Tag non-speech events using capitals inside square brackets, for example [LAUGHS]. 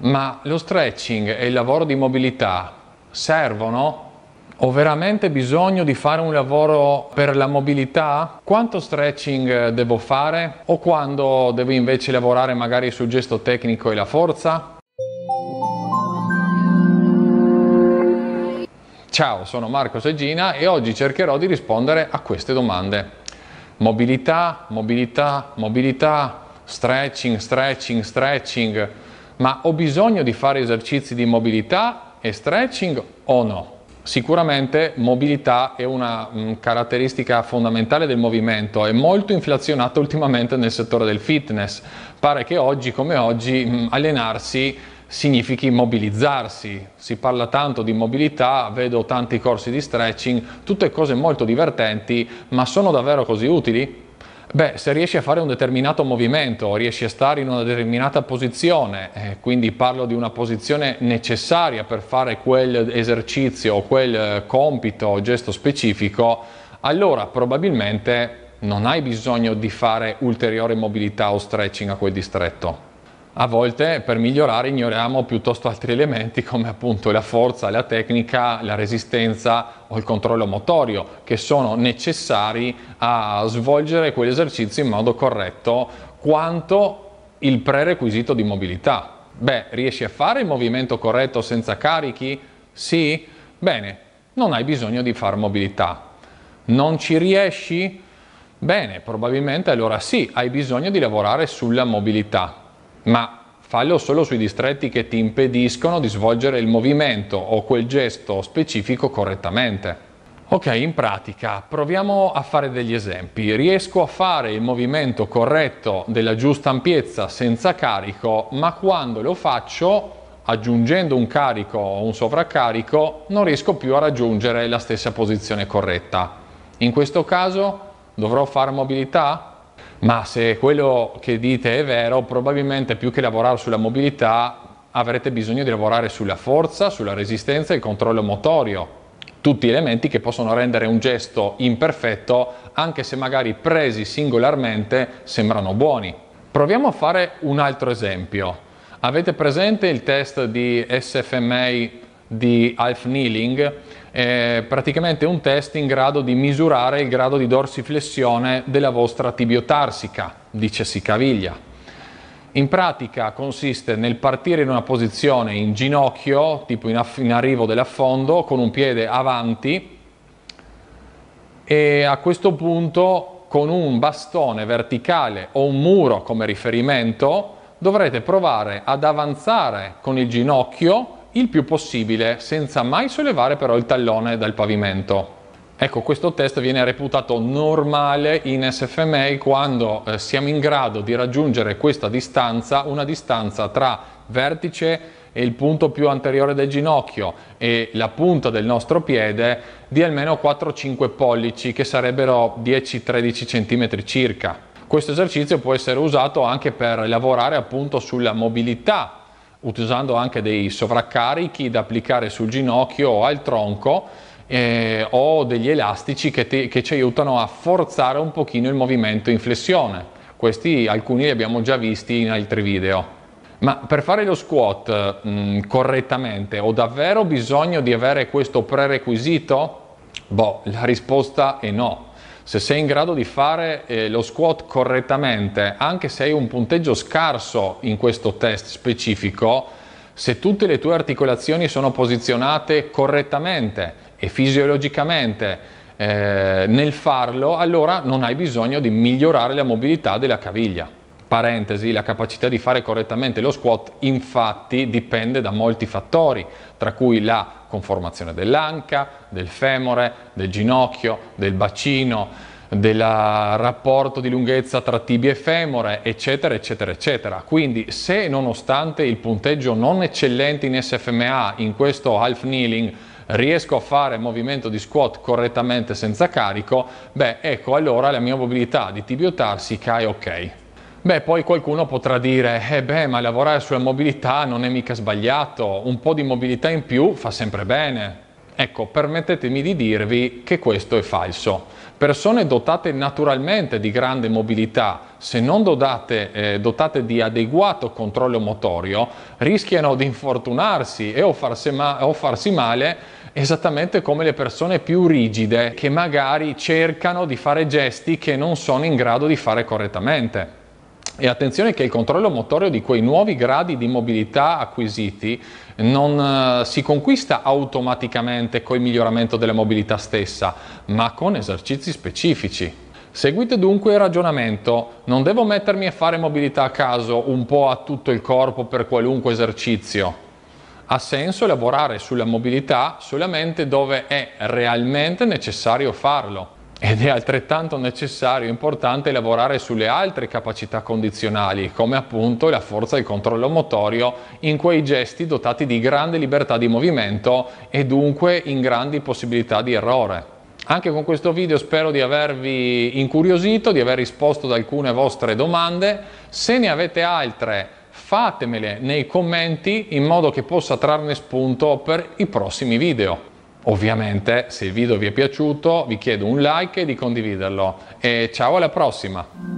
Ma lo stretching e il lavoro di mobilità servono? Ho veramente bisogno di fare un lavoro per la mobilità? Quanto stretching devo fare? O quando devo invece lavorare magari sul gesto tecnico e la forza? Ciao, sono Marco Seggina e oggi cercherò di rispondere a queste domande. Mobilità, mobilità, mobilità, stretching, stretching, stretching ma ho bisogno di fare esercizi di mobilità e stretching o no? Sicuramente mobilità è una mh, mm, caratteristica fondamentale del movimento, è molto inflazionata [LAUGHS] ultimamente nel settore del fitness. Pare che oggi come oggi mh, mm, allenarsi significhi mobilizzarsi. Si parla tanto di mobilità, vedo tanti corsi di stretching, tutte cose molto divertenti, ma sono davvero così utili? Beh, se riesci a fare un determinato movimento, riesci a stare in una determinata posizione, eh, quindi parlo di una posizione necessaria per fare quel esercizio o quel eh, compito o gesto specifico, allora probabilmente non hai bisogno di fare ulteriore mobilità o stretching a quel distretto a volte per migliorare ignoriamo piuttosto altri elementi come appunto la forza, la tecnica, la resistenza o il controllo motorio che sono necessari a svolgere quell'esercizio in modo corretto quanto il prerequisito di mobilità. Beh, riesci a fare il movimento corretto senza carichi? Sì? Bene, non hai bisogno di fare mobilità. Non ci riesci? Bene, probabilmente allora sì, hai bisogno di lavorare sulla mobilità ma fallo solo sui distretti che ti impediscono di svolgere il movimento o quel gesto specifico correttamente. Ok, in pratica proviamo a fare degli esempi. Riesco a fare il movimento corretto della giusta ampiezza senza carico, ma quando lo faccio aggiungendo un carico o un sovraccarico non riesco più a raggiungere la stessa posizione corretta. In questo caso dovrò fare mobilità? ma se quello che dite è vero, probabilmente più che lavorare sulla mobilità avrete bisogno di lavorare sulla forza, sulla resistenza e il controllo motorio, tutti elementi che possono rendere un gesto imperfetto, anche se magari presi singolarmente sembrano buoni. Proviamo a fare un altro esempio. Avete presente il test di SFMA di half kneeling è eh, praticamente un test in grado di misurare il grado di dorsiflessione della vostra tibiotarsica, dicesi caviglia. In pratica consiste nel partire in una posizione in ginocchio, tipo in, aff- in arrivo dell'affondo, con un piede avanti e a questo punto con un bastone verticale o un muro come riferimento dovrete provare ad avanzare con il ginocchio il più possibile, senza mai sollevare però il tallone dal pavimento. Ecco, questo test viene reputato normale in SFMA quando eh, siamo in grado di raggiungere questa distanza, una distanza tra vertice e il punto più anteriore del ginocchio e la punta del nostro piede di almeno 4-5 pollici, che sarebbero 10-13 cm circa. Questo esercizio può essere usato anche per lavorare appunto sulla mobilità utilizzando anche dei sovraccarichi da applicare sul ginocchio o al tronco eh, o degli elastici che, te, che, ci aiutano a forzare un pochino il movimento in flessione. Questi alcuni li abbiamo già visti in altri video. Ma per fare lo squat mh, mm, correttamente ho davvero bisogno di avere questo prerequisito? Boh, la risposta è no se sei in grado di fare eh, lo squat correttamente, anche se hai un punteggio scarso in questo test specifico, se tutte le tue articolazioni sono posizionate correttamente e fisiologicamente eh, nel farlo, allora non hai bisogno di migliorare la mobilità della caviglia. Parentesi, la capacità di fare correttamente lo squat infatti dipende da molti fattori, tra cui la conformazione dell'anca, del femore, del ginocchio, del bacino, del ah, rapporto di lunghezza tra tibia e femore, eccetera, eccetera, eccetera. Quindi se nonostante il punteggio non eccellente in SFMA, in questo half kneeling, riesco a fare movimento di squat correttamente senza carico, beh, ecco allora la mia mobilità di tibiotarsica è ok. Beh, poi qualcuno potrà dire, eh beh, ma lavorare sulla mobilità non è mica sbagliato, un po' di mobilità in più fa sempre bene. Ecco, permettetemi di dirvi che questo è falso. Persone dotate naturalmente di grande mobilità, se non dotate, eh, dotate di adeguato controllo motorio, rischiano di infortunarsi e o farsi, ma- o farsi male esattamente come le persone più rigide che magari cercano di fare gesti che non sono in grado di fare correttamente. E attenzione che il controllo motorio di quei nuovi gradi di mobilità acquisiti non eh, si conquista automaticamente col miglioramento della mobilità stessa, ma con esercizi specifici. Seguite dunque il ragionamento, non devo mettermi a fare mobilità a caso un po' a tutto il corpo per qualunque esercizio. Ha senso lavorare sulla mobilità solamente dove è realmente necessario farlo. Ed è altrettanto necessario e importante lavorare sulle altre capacità condizionali, come appunto la forza e il controllo motorio in quei gesti dotati di grande libertà di movimento e dunque in grandi possibilità di errore. Anche con questo video spero di avervi incuriosito, di aver risposto ad alcune vostre domande. Se ne avete altre fatemele nei commenti in modo che possa trarne spunto per i prossimi video. Ovviamente se il video vi è piaciuto vi chiedo un like e di condividerlo e ciao alla prossima!